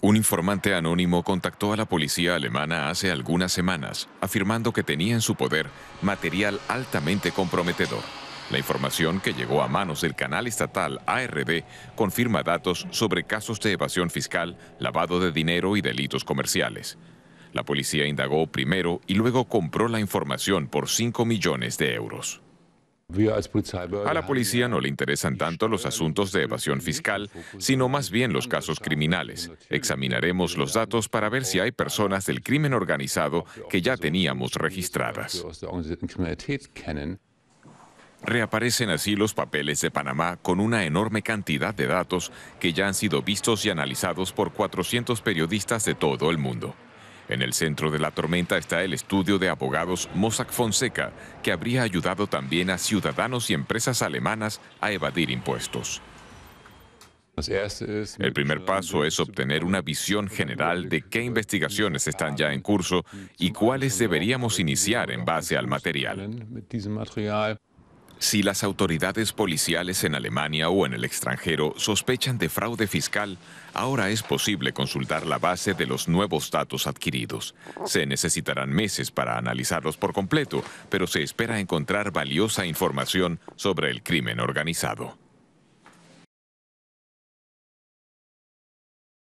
Un informante anónimo contactó a la policía alemana hace algunas semanas, afirmando que tenía en su poder material altamente comprometedor. La información que llegó a manos del canal estatal ARD confirma datos sobre casos de evasión fiscal, lavado de dinero y delitos comerciales. La policía indagó primero y luego compró la información por 5 millones de euros. A la policía no le interesan tanto los asuntos de evasión fiscal, sino más bien los casos criminales. Examinaremos los datos para ver si hay personas del crimen organizado que ya teníamos registradas. Reaparecen así los papeles de Panamá con una enorme cantidad de datos que ya han sido vistos y analizados por 400 periodistas de todo el mundo. En el centro de la tormenta está el estudio de abogados Mossack Fonseca, que habría ayudado también a ciudadanos y empresas alemanas a evadir impuestos. El primer paso es obtener una visión general de qué investigaciones están ya en curso y cuáles deberíamos iniciar en base al material. Si las autoridades policiales en Alemania o en el extranjero sospechan de fraude fiscal, ahora es posible consultar la base de los nuevos datos adquiridos. Se necesitarán meses para analizarlos por completo, pero se espera encontrar valiosa información sobre el crimen organizado.